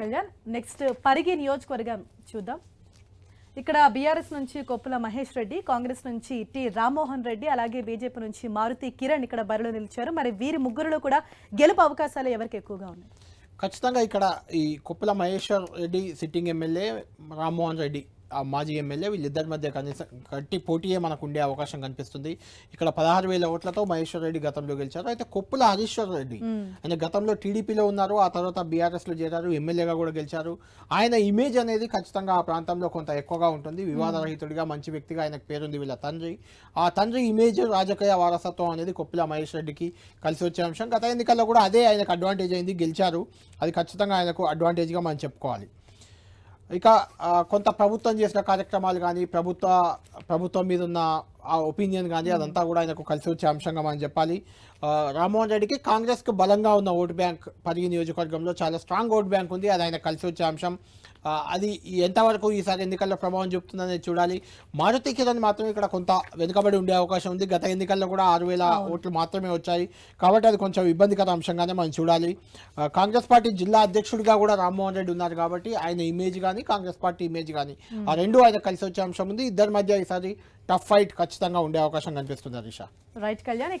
Kalyan next Parigi నియోజకవర్గం చూద్దాం ఇక్కడ బీఆర్ఎస్ నుంచి కొప్పుల మహేష్ రెడ్డి కాంగ్రెస్ నుంచి టి రామ్మోహన్ రెడ్డి అలాగే బీజేపీ నుంచి మారుతి కిరణ్ ఇక్కడ బరిలో నిలిచారు మరి వీరి ముగ్గురులో కూడా గెలుపు అవకాశాలు ఎవరికి ఎక్కువగా ఉన్నాయి ఖచ్చితంగా ఇక్కడ ఈ కొప్పుల మహేశ్వర్ రెడ్డి సిట్టింగ్ ఎమ్మెల్యే రామ్మోహన్ రెడ్డి ఆ మాజీ ఎమ్మెల్యే వీళ్ళిద్దరి మధ్య కనీసం గట్టి పోటీయే మనకు ఉండే అవకాశం కనిపిస్తుంది ఇక్కడ పదహారు వేల ఓట్లతో మహేశ్వర్ రెడ్డి గతంలో గెలిచారు అయితే కొప్పుల హరీశ్వర్ రెడ్డి ఆయన గతంలో టీడీపీలో ఉన్నారు ఆ తర్వాత లో చేరారు ఎమ్మెల్యేగా కూడా గెలిచారు ఆయన ఇమేజ్ అనేది ఖచ్చితంగా ఆ ప్రాంతంలో కొంత ఎక్కువగా ఉంటుంది వివాదరహితుడిగా మంచి వ్యక్తిగా ఆయనకు పేరుంది వీళ్ళ తండ్రి ఆ తండ్రి ఇమేజ్ రాజకీయ వారసత్వం అనేది కొప్పుల మహేష్ రెడ్డికి కలిసి వచ్చే అంశం గత ఎన్నికల్లో కూడా అదే ఆయనకు అడ్వాంటేజ్ అయింది గెలిచారు అది ఖచ్చితంగా ఆయనకు అడ్వాంటేజ్గా మనం చెప్పుకోవాలి ఇక కొంత ప్రభుత్వం చేసిన కార్యక్రమాలు కానీ ప్రభుత్వ ప్రభుత్వం మీద ఉన్న ఆ ఒపీనియన్ కానీ అదంతా కూడా ఆయనకు కలిసి వచ్చే అంశంగా మనం చెప్పాలి రామ్మోహన్ రెడ్డికి కాంగ్రెస్కి బలంగా ఉన్న ఓటు బ్యాంక్ పరిగి నియోజకవర్గంలో చాలా స్ట్రాంగ్ ఓటు బ్యాంక్ ఉంది అది ఆయన కలిసి వచ్చే అంశం అది ఎంతవరకు ఈసారి ఎన్నికల్లో ప్రభావం చూపుతుందనేది చూడాలి మారుతి కిరణ్ మాత్రం ఇక్కడ కొంత వెనుకబడి ఉండే అవకాశం ఉంది గత ఎన్నికల్లో కూడా ఆరు వేల ఓట్లు మాత్రమే వచ్చాయి కాబట్టి అది కొంచెం ఇబ్బందికర అంశంగానే మనం చూడాలి కాంగ్రెస్ పార్టీ జిల్లా అధ్యక్షుడిగా కూడా రామ్మోహన్ రెడ్డి ఉన్నారు కాబట్టి ఆయన ఇమేజ్ కానీ కాంగ్రెస్ పార్టీ ఇమేజ్ కానీ ఆ రెండు ఆయన కలిసి వచ్చే అంశం ఉంది ఇద్దరి మధ్య ఈసారి టఫ్ ఫైట్ ఖచ్చితంగా ఉండే అవకాశం కనిపిస్తుంది హరీష రైట్ కళ్యాణ్